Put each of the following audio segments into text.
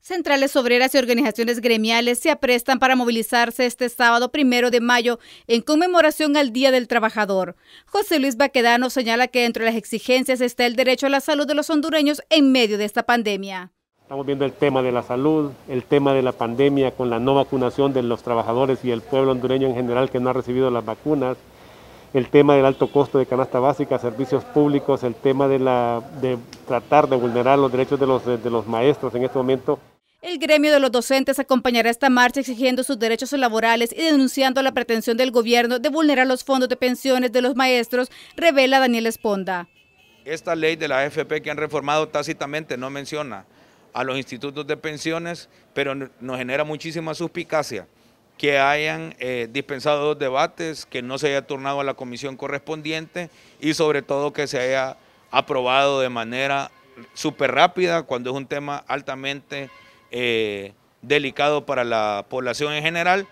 Centrales obreras y organizaciones gremiales se aprestan para movilizarse este sábado primero de mayo en conmemoración al Día del Trabajador. José Luis Baquedano señala que entre las exigencias está el derecho a la salud de los hondureños en medio de esta pandemia. Estamos viendo el tema de la salud, el tema de la pandemia con la no vacunación de los trabajadores y el pueblo hondureño en general que no ha recibido las vacunas el tema del alto costo de canasta básica, servicios públicos, el tema de, la, tratar de vulnerar los derechos de los maestros en este momento. El gremio de los docentes acompañará esta marcha exigiendo sus derechos laborales y denunciando la pretensión del gobierno de vulnerar los fondos de pensiones de los maestros, revela Daniel Esponda. Esta ley de la AFP que han reformado tácitamente no menciona a los institutos de pensiones, pero nos genera muchísima suspicacia que hayan eh, dispensado dos debates, que no se haya turnado a la comisión correspondiente y sobre todo que se haya aprobado de manera súper rápida cuando es un tema altamente eh, delicado para la población en general.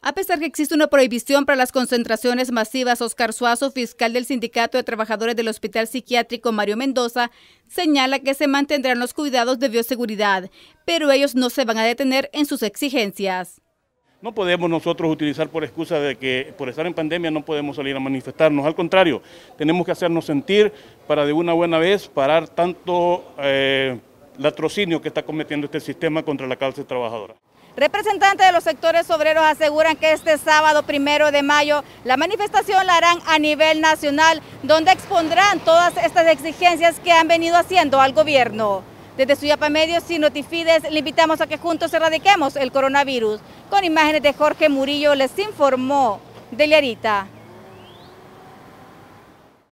A pesar que existe una prohibición para las concentraciones masivas, Oscar Suazo, fiscal del Sindicato de Trabajadores del Hospital Psiquiátrico Mario Mendoza, señala que se mantendrán los cuidados de bioseguridad, pero ellos no se van a detener en sus exigencias. No podemos nosotros utilizar por excusa de que por estar en pandemia no podemos salir a manifestarnos. Al contrario, tenemos que hacernos sentir para de una buena vez parar tanto eh, latrocinio que está cometiendo este sistema contra la clase trabajadora. Representantes de los sectores obreros aseguran que este sábado primero de mayo la manifestación la harán a nivel nacional, donde expondrán todas estas exigencias que han venido haciendo al gobierno. Desde Suyapa Medios y Notifides le invitamos a que juntos erradiquemos el coronavirus. Con imágenes de Jorge Murillo les informó de Deliarita.